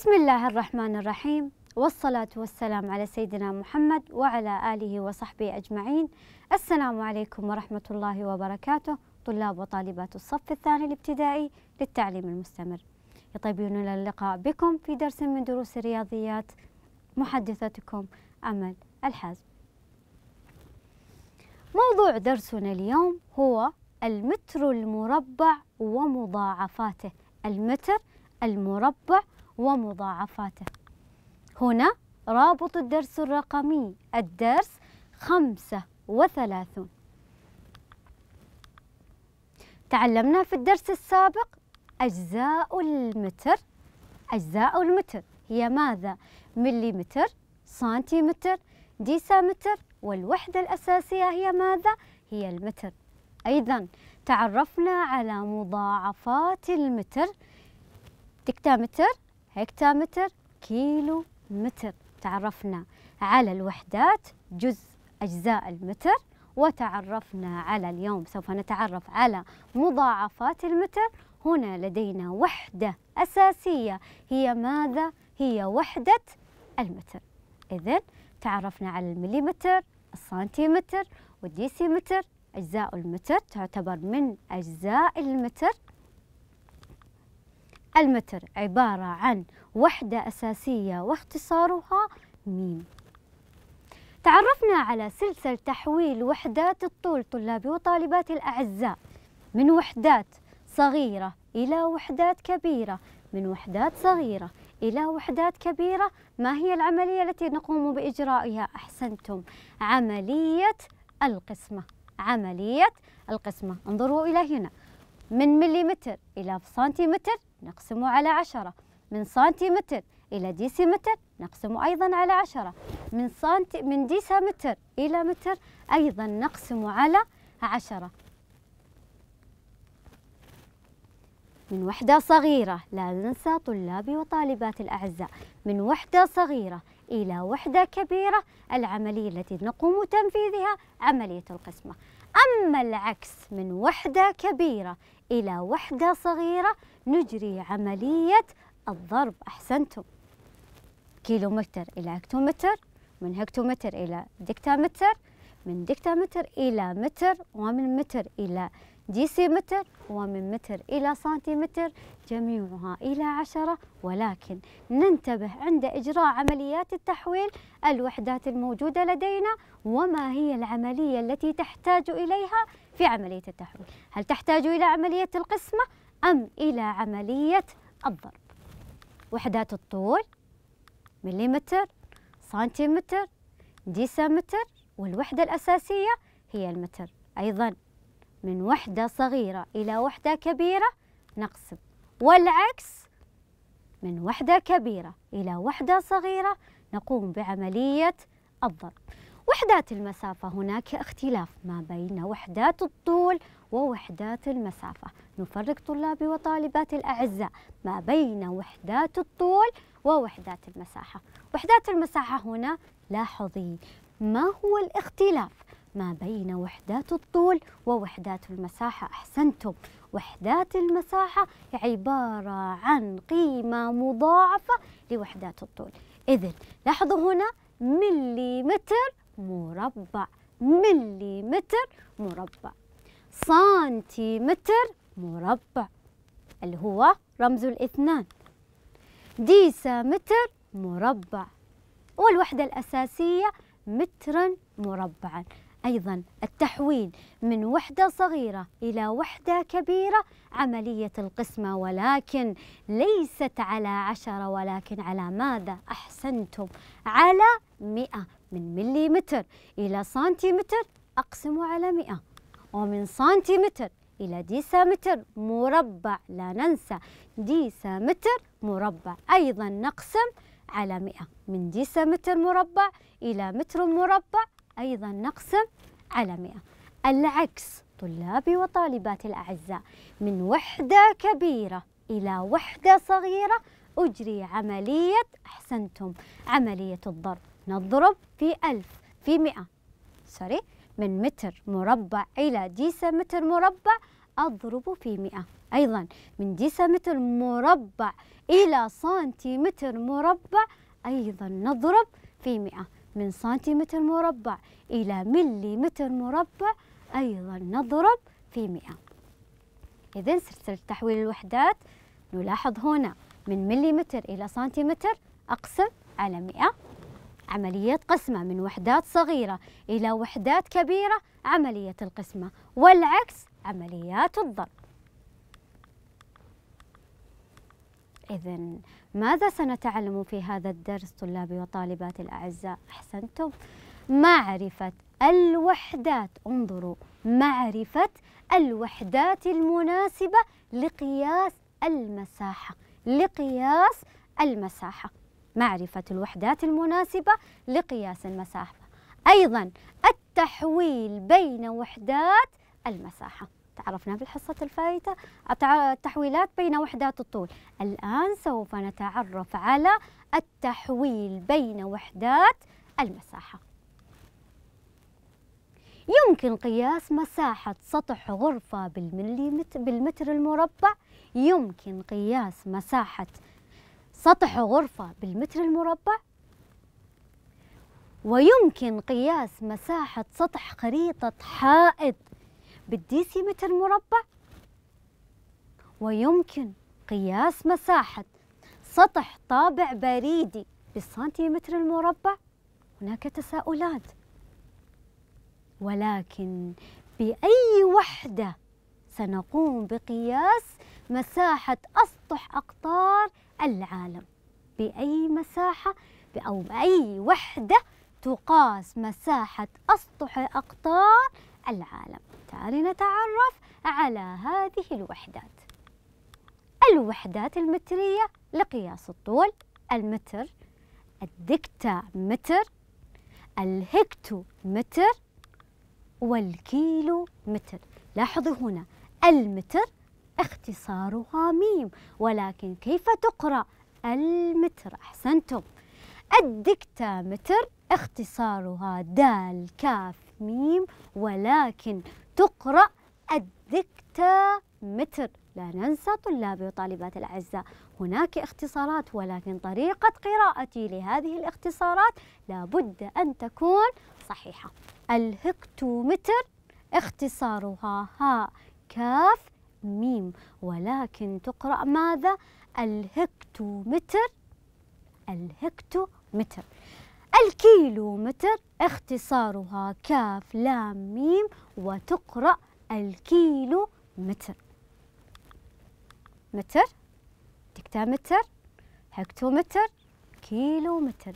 بسم الله الرحمن الرحيم والصلاة والسلام على سيدنا محمد وعلى آله وصحبه أجمعين السلام عليكم ورحمة الله وبركاته طلاب وطالبات الصف الثاني الابتدائي للتعليم المستمر يطيبون اللقاء بكم في درس من دروس الرياضيات محدثتكم أمل الحازم موضوع درسنا اليوم هو المتر المربع ومضاعفاته المتر المربع ومضاعفاته هنا رابط الدرس الرقمي الدرس خمسة وثلاثون تعلمنا في الدرس السابق أجزاء المتر أجزاء المتر هي ماذا؟ مليمتر سنتيمتر ديسامتر والوحدة الأساسية هي ماذا؟ هي المتر أيضا تعرفنا على مضاعفات المتر دكتامتر هكتامتر كيلو متر تعرفنا على الوحدات جزء أجزاء المتر وتعرفنا على اليوم سوف نتعرف على مضاعفات المتر هنا لدينا وحدة أساسية هي ماذا؟ هي وحدة المتر إذن تعرفنا على المليمتر السنتيمتر والديسيمتر أجزاء المتر تعتبر من أجزاء المتر المتر عبارة عن وحدة أساسية واختصارها ميم تعرفنا على سلسلة تحويل وحدات الطول طلابي وطالباتي الأعزاء من وحدات صغيرة إلى وحدات كبيرة من وحدات صغيرة إلى وحدات كبيرة ما هي العملية التي نقوم بإجرائها أحسنتم عملية القسمة عملية القسمة انظروا إلى هنا من مليمتر إلى سنتيمتر نقسمه على عشرة من سنتيمتر إلى ديسيمتر نقسمه أيضا على عشرة من سنتي من ديسيمتر إلى متر أيضا نقسمه على عشرة من وحدة صغيرة لا ننسى طلابي وطالبات الأعزاء من وحدة صغيرة إلى وحدة كبيرة العملية التي نقوم تنفيذها عملية القسمة أما العكس من وحدة كبيرة إلى وحدة صغيرة نجري عملية الضرب أحسنتم كيلومتر إلى هكتومتر من هكتومتر إلى دكتامتر من دكتامتر إلى متر ومن متر إلى ديسيمتر ومن متر إلى سنتيمتر جميعها إلى عشرة ولكن ننتبه عند إجراء عمليات التحويل الوحدات الموجودة لدينا وما هي العملية التي تحتاج إليها في عملية التحويل هل تحتاج إلى عملية القسمة أم إلى عملية الضرب وحدات الطول مليمتر سنتيمتر ديسمتر والوحدة الأساسية هي المتر أيضاً من وحدة صغيرة إلى وحدة كبيرة نقسم والعكس من وحدة كبيرة إلى وحدة صغيرة نقوم بعملية الضرب وحدات المسافة هناك اختلاف ما بين وحدات الطول ووحدات المسافة نفرق طلابي وطالباتي الأعزاء ما بين وحدات الطول ووحدات المساحة وحدات المساحة هنا لاحظي ما هو الاختلاف ما بين وحدات الطول ووحدات المساحة أحسنتم وحدات المساحة عبارة عن قيمة مضاعفة لوحدات الطول إذا لاحظوا هنا مليمتر مربع مليمتر مربع سنتيمتر مربع اللي هو رمز الاثنان ديسمتر مربع والوحدة الأساسية مترا مربعا أيضا التحويل من وحدة صغيرة إلى وحدة كبيرة عملية القسمة ولكن ليست على عشرة ولكن على ماذا أحسنتم على مئة من مليمتر إلى سنتيمتر أقسم على مئة ومن سنتيمتر إلى ديسمتر مربع لا ننسى ديسمتر مربع أيضا نقسم على 100 من ديسمتر مربع إلى متر مربع أيضا نقسم على 100 العكس طلابي وطالباتي الأعزاء من وحدة كبيرة إلى وحدة صغيرة أجري عملية أحسنتم عملية الضرب نضرب في ألف في مئة سوري من متر مربع إلى ديسمتر مربع أضرب في مئة أيضا من ديسمتر مربع إلى سنتيمتر مربع أيضا نضرب في مئة من سنتيمتر مربع إلى مليمتر مربع أيضا نضرب في مئة إذا سلسلة تحويل الوحدات نلاحظ هنا من مليمتر إلى سنتيمتر أقسم على مئة عملية قسمة من وحدات صغيرة إلى وحدات كبيرة عملية القسمة والعكس عمليات الضرب إذا ماذا سنتعلم في هذا الدرس طلابي وطالباتي الأعزاء أحسنتم معرفة الوحدات انظروا معرفة الوحدات المناسبة لقياس المساحة لقياس المساحة معرفة الوحدات المناسبة لقياس المساحة أيضا التحويل بين وحدات المساحة تعرفنا في الحصة الفائتة التحويلات بين وحدات الطول الآن سوف نتعرف على التحويل بين وحدات المساحة يمكن قياس مساحة سطح غرفة بالمليمتر بالمتر المربع يمكن قياس مساحة سطح غرفة بالمتر المربع ويمكن قياس مساحة سطح خريطة حائط بالديسي متر مربع ويمكن قياس مساحة سطح طابع بريدي بالسنتيمتر المربع هناك تساؤلات ولكن بأي وحدة سنقوم بقياس مساحة أسطح أقطار العالم بأي مساحة أو بأي وحدة تقاس مساحة أسطح أقطار العالم تعالي نتعرف على هذه الوحدات الوحدات المترية لقياس الطول المتر الدكتا متر الهكتو متر والكيلو متر لاحظوا هنا المتر اختصارها ميم ولكن كيف تقرأ المتر أحسنتم الدكتا متر اختصارها دال كاف ميم ولكن تقرأ الدكتامتر لا ننسى طلابي وطالبات الأعزاء هناك اختصارات ولكن طريقة قراءتي لهذه الاختصارات لابد أن تكون صحيحة الهكتومتر اختصارها ها كاف ميم ولكن تقرأ ماذا الهكتومتر الهكتومتر الكيلو متر اختصارها كاف لام ميم وتقرأ الكيلو متر متر دكتامتر هكتومتر كيلو متر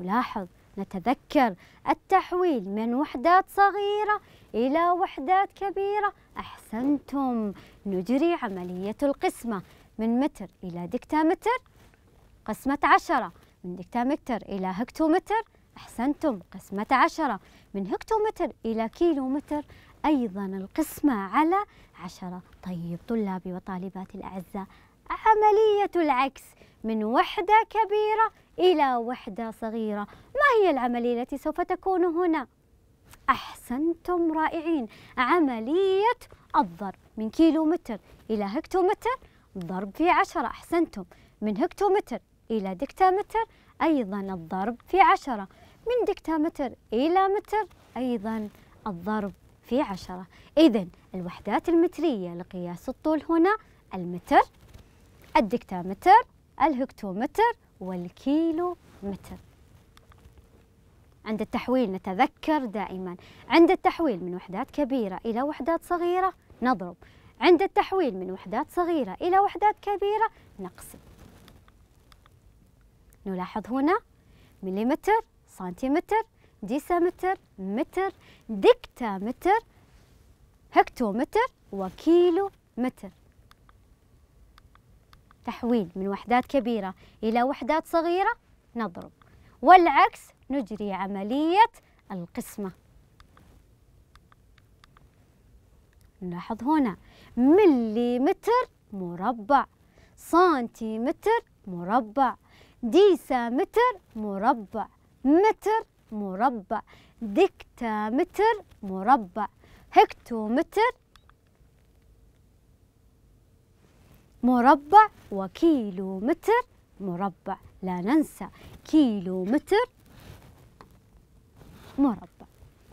نلاحظ نتذكر التحويل من وحدات صغيرة إلى وحدات كبيرة أحسنتم نجري عملية القسمة من متر إلى دكتامتر قسمة عشرة من ديكتامتر إلى هكتومتر أحسنتم قسمة عشرة من هكتومتر إلى كيلومتر أيضا القسمة على عشرة طيب طلابي وطالباتي الأعزاء عملية العكس من وحدة كبيرة إلى وحدة صغيرة ما هي العملية التي سوف تكون هنا؟ أحسنتم رائعين عملية الضرب من كيلومتر إلى هكتومتر ضرب في عشرة أحسنتم من هكتومتر إلى دكتامتر أيضا الضرب في عشرة من دكتامتر إلى متر أيضا الضرب في عشرة إذا الوحدات المترية لقياس الطول هنا المتر الدكتامتر الهكتومتر والكيلو متر عند التحويل نتذكر دائما عند التحويل من وحدات كبيرة إلى وحدات صغيرة نضرب عند التحويل من وحدات صغيرة إلى وحدات كبيرة نقسم نلاحظ هنا مليمتر سنتيمتر ديسيمتر متر دكتامتر هكتومتر وكيلو متر تحويل من وحدات كبيرة إلى وحدات صغيرة نضرب والعكس نجري عملية القسمة نلاحظ هنا مليمتر مربع سنتيمتر مربع ديسامتر مربع متر مربع دكتامتر مربع هكتومتر مربع وكيلومتر مربع لا ننسى كيلومتر مربع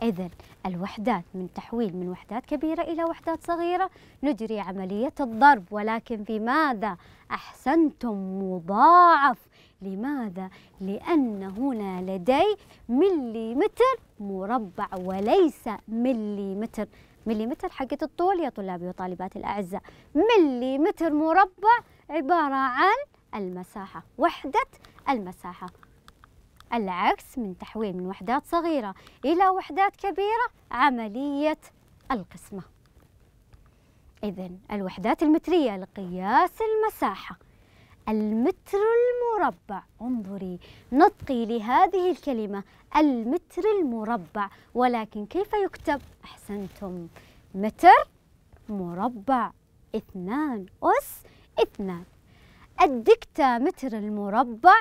إذا الوحدات من تحويل من وحدات كبيرة إلى وحدات صغيرة نجري عملية الضرب ولكن بماذا؟ أحسنتم مضاعف لماذا؟ لأن هنا لدي مليمتر مربع وليس مليمتر مليمتر حقة الطول يا طلابي وطالبات الأعزاء مليمتر مربع عبارة عن المساحة وحدة المساحة العكس من تحويل من وحدات صغيرة إلى وحدات كبيرة عملية القسمة إذن الوحدات المترية لقياس المساحة المتر المربع انظري نطقي لهذه الكلمة المتر المربع ولكن كيف يكتب؟ أحسنتم متر مربع اثنان أس اثنان الدكتامتر المربع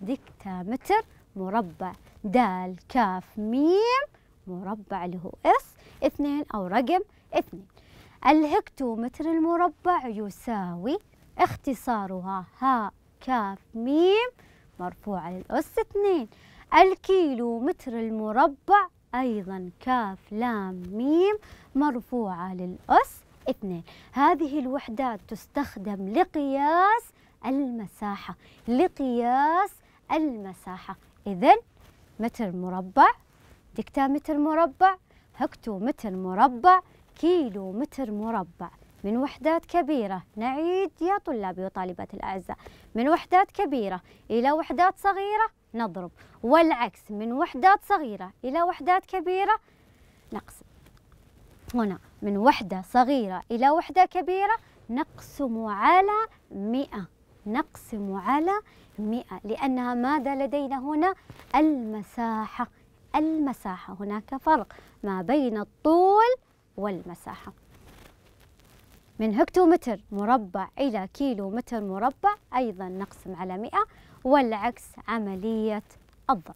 دكتامتر مربع دال كاف ميم مربع اللي هو اس اثنين أو رقم اثنين الهكتومتر المربع يساوي اختصارها ها كاف ميم مرفوعة للأس اثنين الكيلو متر المربع أيضا كاف لام ميم مرفوعة للأس اثنين هذه الوحدات تستخدم لقياس المساحة لقياس المساحة إذا متر مربع متر مربع متر مربع كيلو متر مربع من وحدات كبيرة نعيد يا طلابي وطالبات الأعزاء من وحدات كبيرة إلى وحدات صغيرة نضرب والعكس من وحدات صغيرة إلى وحدات كبيرة نقسم هنا من وحدة صغيرة إلى وحدة كبيرة نقسم على مئة نقسم على مئة لأنها ماذا لدينا هنا المساحة المساحة هناك فرق ما بين الطول والمساحة من هكتومتر مربع إلى كيلو متر مربع أيضا نقسم على 100 والعكس عملية الضرب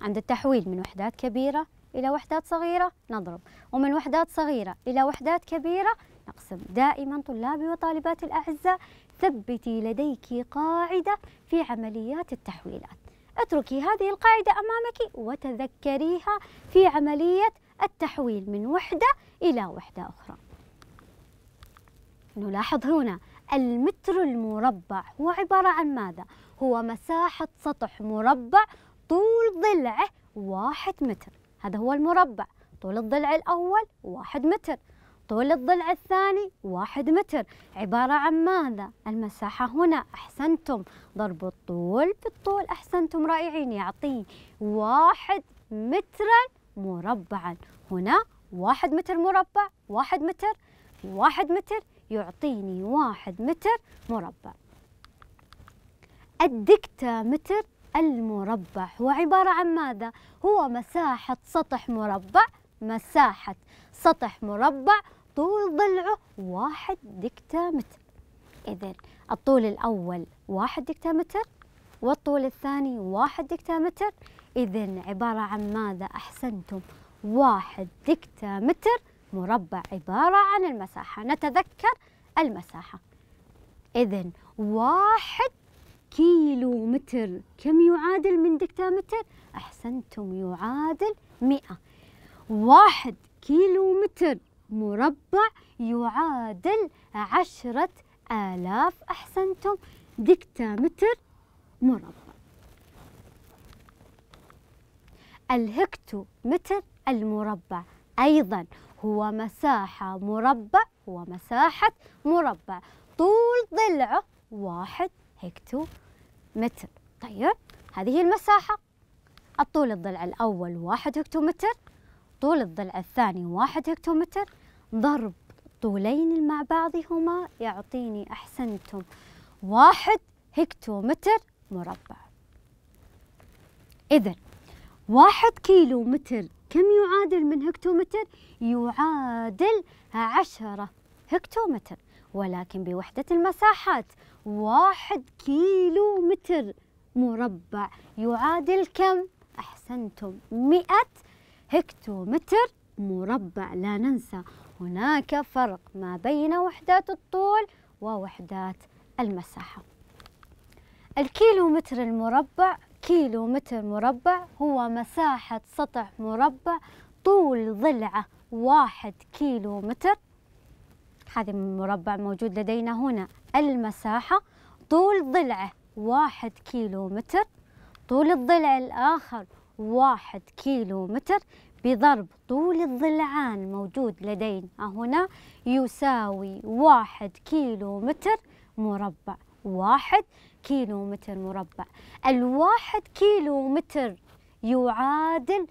عند التحويل من وحدات كبيرة إلى وحدات صغيرة نضرب ومن وحدات صغيرة إلى وحدات كبيرة نقسم دائما طلابي وطالباتي الأعزاء ثبتي لديك قاعدة في عمليات التحويلات اتركي هذه القاعدة أمامك وتذكريها في عملية التحويل من وحدة إلى وحدة أخرى نلاحظ هنا المتر المربع هو عبارة عن ماذا؟ هو مساحة سطح مربع طول ضلعه واحد متر هذا هو المربع طول الضلع الأول واحد متر طول الضلع الثاني واحد متر عبارة عن ماذا؟ المساحة هنا أحسنتم ضرب الطول بالطول أحسنتم رائعين يعطي واحد متراً مربعا هنا واحد متر مربع واحد متر في واحد متر يعطيني واحد متر مربع الدكتامتر المربع هو عبارة عن ماذا؟ هو مساحة سطح مربع مساحة سطح مربع طول ضلعه واحد دكتامتر إذا الطول الأول واحد دكتامتر والطول الثاني واحد دكتامتر إذا عبارة عن ماذا أحسنتم واحد دكتامتر مربع عبارة عن المساحة نتذكر المساحة إذا واحد كيلو متر كم يعادل من دكتامتر؟ أحسنتم يعادل مئة واحد كيلو متر مربع يعادل عشرة آلاف أحسنتم دكتامتر مربع الهكتو متر المربع أيضا هو مساحة مربع هو مساحة مربع طول ضلعه واحد هكتو متر طيب هذه المساحة الطول الضلع الأول واحد متر طول الضلع الثاني واحد متر ضرب طولين مع بعضهما يعطيني أحسنتم واحد متر مربع إذا واحد كيلو متر كم يعادل من هكتومتر؟ يعادل عشرة هكتومتر ولكن بوحدة المساحات واحد كيلو متر مربع يعادل كم؟ أحسنتم مئة هكتومتر مربع لا ننسى هناك فرق ما بين وحدات الطول ووحدات المساحة الكيلو متر المربع كيلو متر مربع هو مساحة سطح مربع طول ضلعة واحد كيلو متر هذا المربع موجود لدينا هنا المساحة طول ضلعه واحد كيلو متر طول الضلع الآخر واحد كيلو متر بضرب طول الضلعان موجود لدينا هنا يساوي واحد كيلو متر مربع واحد كيلو متر مربع الواحد كيلو متر يعادل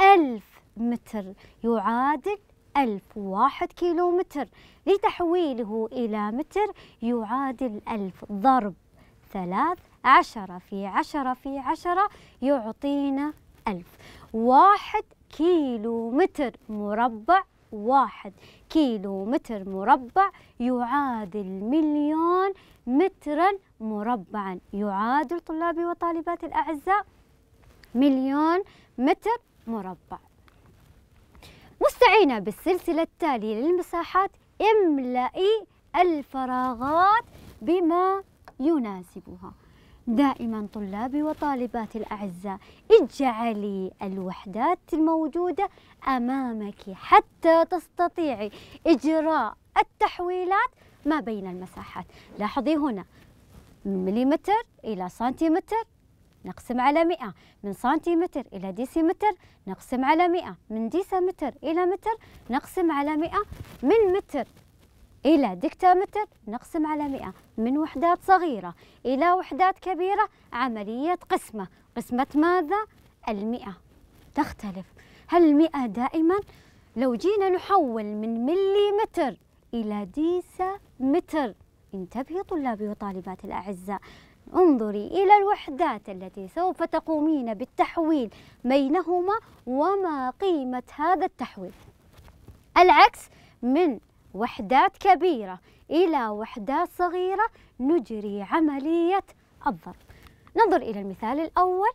ألف متر يعادل ألف واحد كيلو متر لتحويله إلى متر يعادل ألف ضرب ثلاث عشرة في عشرة في عشرة يعطينا ألف واحد كيلو متر مربع واحد كيلو متر مربع يعادل مليون مترا مربعا يعادل طلابي وطالباتي الأعزاء مليون متر مربع مستعينة بالسلسلة التالية للمساحات املئي الفراغات بما يناسبها دائما طلابي وطالباتي الأعزاء اجعلي الوحدات الموجودة أمامك حتى تستطيعي إجراء التحويلات ما بين المساحات لاحظي هنا من مليمتر إلى سنتيمتر نقسم على 100 من سنتيمتر إلى ديسيمتر نقسم على 100 من ديسيمتر إلى متر نقسم على 100 من متر إلى دكتامتر نقسم على 100 من وحدات صغيرة إلى وحدات كبيرة عملية قسمة قسمة ماذا؟ المئة تختلف هل المئة دائما؟ لو جينا نحول من مليمتر إلى ديسة متر انتبهي طلابي وطالباتي الأعزاء انظري إلى الوحدات التي سوف تقومين بالتحويل بينهما وما قيمة هذا التحويل العكس من وحدات كبيرة إلى وحدات صغيرة نجري عملية الضرب ننظر إلى المثال الأول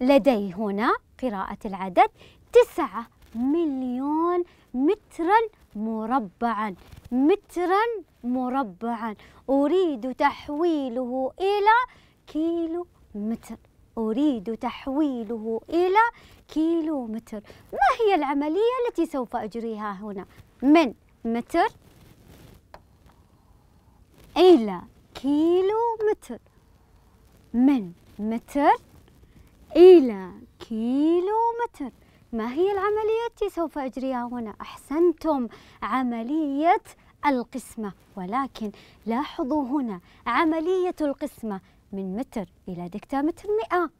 لدي هنا قراءة العدد تسعة مليون مترا مربعا مترا مربعا أريد تحويله إلى كيلو متر أريد تحويله إلى كيلو متر ما هي العملية التي سوف أجريها هنا من متر إلى كيلو متر من متر إلى كيلو متر ما هي العملية التي سوف أجريها هنا؟ أحسنتم عملية القسمة ولكن لاحظوا هنا عملية القسمة من متر إلى دكتامتر مئة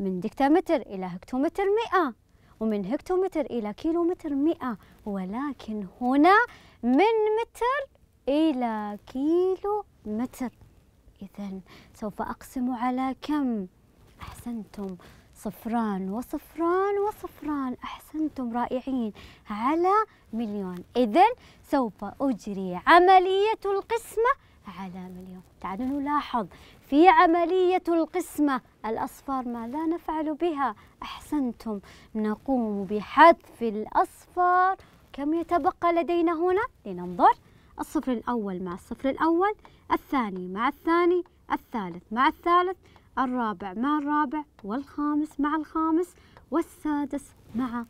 من دكتامتر إلى هكتومتر مئة ومن هكتومتر إلى كيلومتر مئة ولكن هنا من متر إلى كيلو متر إذا سوف أقسم على كم؟ أحسنتم صفران وصفران وصفران أحسنتم رائعين على مليون إذا سوف أجري عملية القسمة على مليون تعالوا نلاحظ في عملية القسمة الأصفار ما لا نفعل بها أحسنتم نقوم بحذف الأصفار كم يتبقى لدينا هنا لننظر الصفر الأول مع الصفر الأول الثاني مع الثاني الثالث مع الثالث الرابع مع الرابع والخامس مع الخامس والسادس مع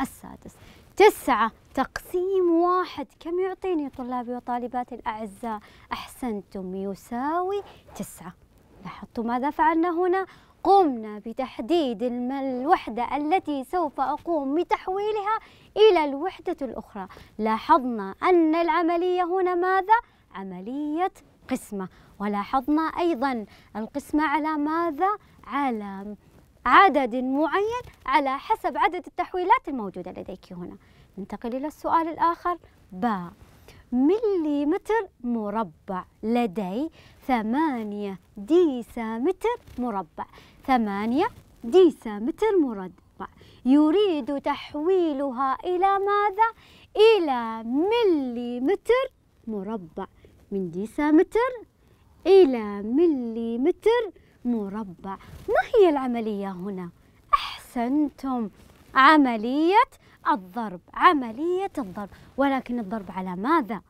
السادس تسعة تقسيم واحد كم يعطيني طلابي وطالباتي الأعزاء أحسنتم يساوي تسعة لاحظتوا ماذا فعلنا هنا قمنا بتحديد الوحدة التي سوف أقوم بتحويلها إلى الوحدة الأخرى لاحظنا أن العملية هنا ماذا؟ عملية القسمة ولاحظنا أيضا القسمة على ماذا؟ على عدد معين على حسب عدد التحويلات الموجودة لديك هنا ننتقل إلى السؤال الآخر باء مليمتر مربع لدي ثمانية ديسمتر مربع ثمانية ديسمتر مربع يريد تحويلها إلى ماذا؟ إلى مليمتر مربع من ديسمتر إلى مليمتر مربع ما هي العملية هنا؟ أحسنتم عملية الضرب عملية الضرب ولكن الضرب على ماذا؟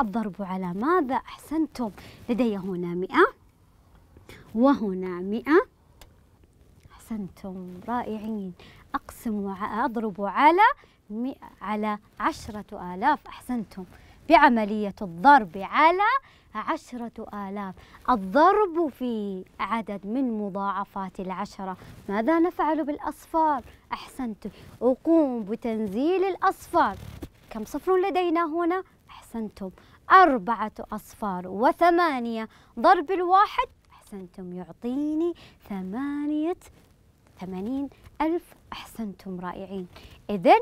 الضرب على ماذا؟ أحسنتم لدي هنا مئة وهنا مئة أحسنتم رائعين أقسم وأضرب على مئة على عشرة آلاف أحسنتم بعملية الضرب على عشرة آلاف الضرب في عدد من مضاعفات العشرة ماذا نفعل بالأصفار؟ أحسنتم أقوم بتنزيل الأصفار كم صفر لدينا هنا؟ أحسنتم أربعة أصفار وثمانية ضرب الواحد أحسنتم يعطيني ثمانية ثمانين ألف أحسنتم رائعين إذن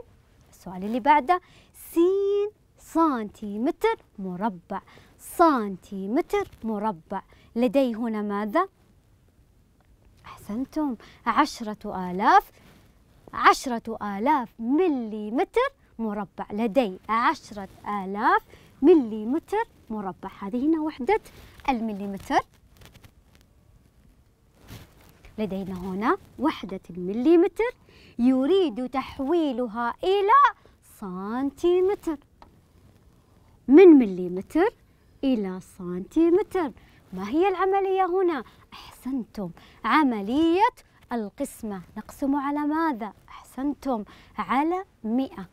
السؤال اللي بعده سين سنتيمتر مربع سنتيمتر مربع لدي هنا ماذا؟ أحسنتم عشرة آلاف عشرة آلاف مليمتر مربع لدي عشرة آلاف مليمتر مربع هذه هنا وحدة المليمتر لدينا هنا وحدة المليمتر يريد تحويلها إلى سنتيمتر من مليمتر إلى سنتيمتر ما هي العملية هنا؟ أحسنتم عملية القسمة نقسم على ماذا؟ أحسنتم على مئة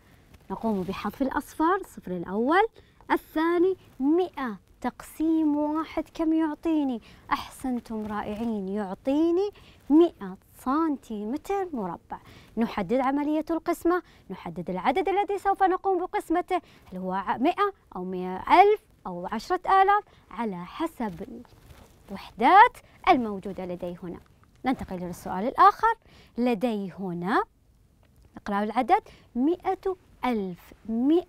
نقوم بحذف الأصفار صفر الأول الثاني مئة تقسيم واحد كم يعطيني؟ أحسنتم رائعين يعطيني مئة سنتيمتر مربع نحدد عملية القسمة نحدد العدد الذي سوف نقوم بقسمته هل هو 100 أو 100 ألف أو 10000 على حسب الوحدات الموجودة لدي هنا ننتقل للسؤال الآخر لدي هنا اقرأ العدد 100 ألف 100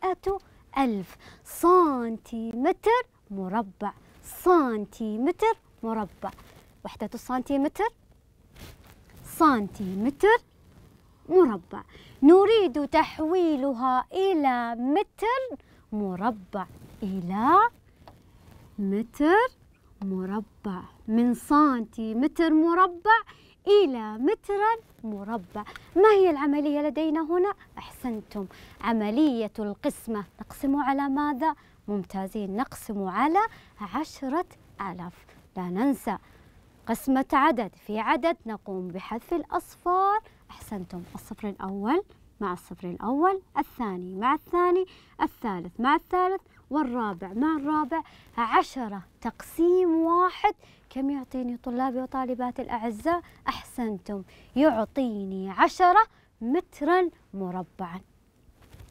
ألف سنتيمتر مربع سنتيمتر مربع وحدة السنتيمتر سنتيمتر مربع نريد تحويلها إلى متر مربع إلى متر مربع من سنتيمتر مربع إلى متر مربع ما هي العملية لدينا هنا؟ أحسنتم عملية القسمة نقسم على ماذا؟ ممتازين نقسم على عشرة ألف لا ننسى قسمة عدد في عدد نقوم بحذف الأصفار أحسنتم الصفر الأول مع الصفر الأول الثاني مع الثاني الثالث مع الثالث والرابع مع الرابع عشرة تقسيم واحد كم يعطيني طلابي وطالباتي الأعزاء أحسنتم يعطيني عشرة مترا مربعا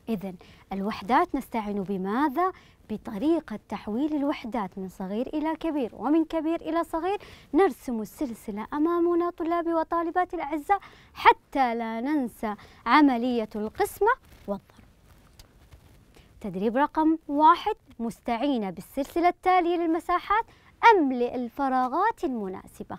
إذا الوحدات نستعين بماذا؟ بطريقة تحويل الوحدات من صغير إلى كبير ومن كبير إلى صغير نرسم السلسلة أمامنا طلابي وطالباتي الأعزاء حتى لا ننسى عملية القسمة والضرب تدريب رقم واحد مستعينة بالسلسلة التالية للمساحات أملئ الفراغات المناسبة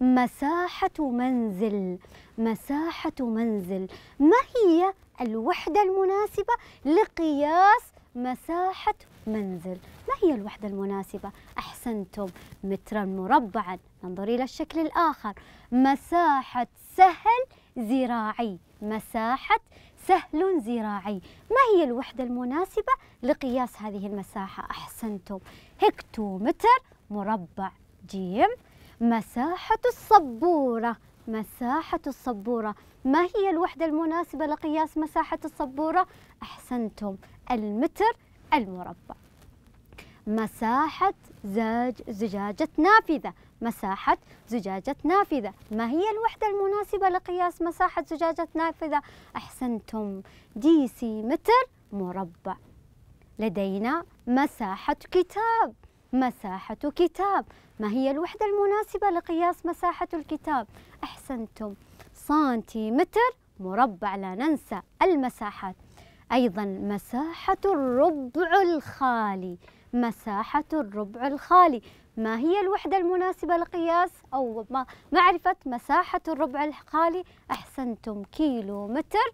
مساحة منزل مساحة منزل ما هي الوحدة المناسبة لقياس مساحة منزل ما هي الوحدة المناسبة؟ أحسنتم مترا مربعا ننظر إلى الشكل الآخر مساحة سهل زراعي مساحة سهل زراعي ما هي الوحدة المناسبة لقياس هذه المساحة؟ أحسنتم هكتومتر مربع جيم مساحة الصبورة مساحة الصبورة ما هي الوحدة المناسبة لقياس مساحة السبورة؟ أحسنتم المتر المربع مساحة زج... زجاجة نافذة مساحة زجاجة نافذة ما هي الوحدة المناسبة لقياس مساحة زجاجة نافذة؟ أحسنتم دي سي متر مربع لدينا مساحة كتاب مساحة كتاب ما هي الوحدة المناسبة لقياس مساحة الكتاب؟ أحسنتم سنتيمتر مربع لا ننسى المساحات أيضا مساحة الربع الخالي مساحة الربع الخالي ما هي الوحدة المناسبة لقياس أو معرفة مساحة الربع الخالي أحسنتم كيلو متر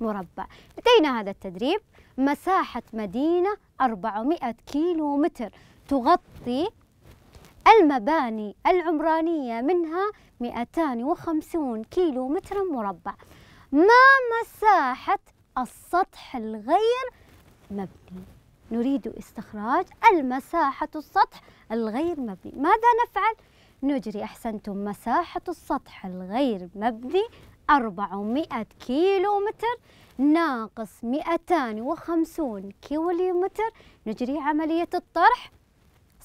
مربع لدينا هذا التدريب مساحة مدينة 400 كيلو متر تغطي المباني العمرانية منها 250 كيلو متر مربع ما مساحة السطح الغير مبني نريد استخراج المساحة السطح الغير مبني ماذا نفعل؟ نجري أحسنتم مساحة السطح الغير مبني 400 كيلو متر ناقص 250 كيلو متر نجري عملية الطرح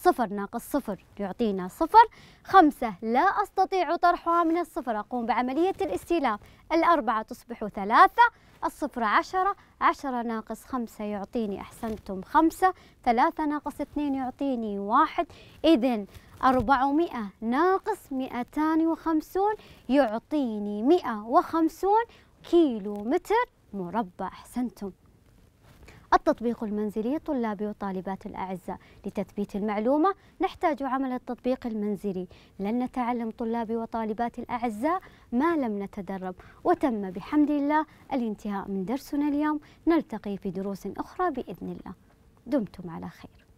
صفر ناقص صفر يعطينا صفر خمسة لا أستطيع طرحها من الصفر أقوم بعملية الاستلام الأربعة تصبح ثلاثة الصفر عشرة عشرة ناقص خمسة يعطيني أحسنتم خمسة ثلاثة ناقص اثنين يعطيني واحد إذن أربعمائة ناقص مئتان وخمسون يعطيني مئة وخمسون كيلو متر مربع أحسنتم التطبيق المنزلي طلابي وطالبات الأعزاء لتثبيت المعلومة نحتاج عمل التطبيق المنزلي لن نتعلم طلابي وطالبات الأعزاء ما لم نتدرب وتم بحمد الله الانتهاء من درسنا اليوم نلتقي في دروس أخرى بإذن الله دمتم على خير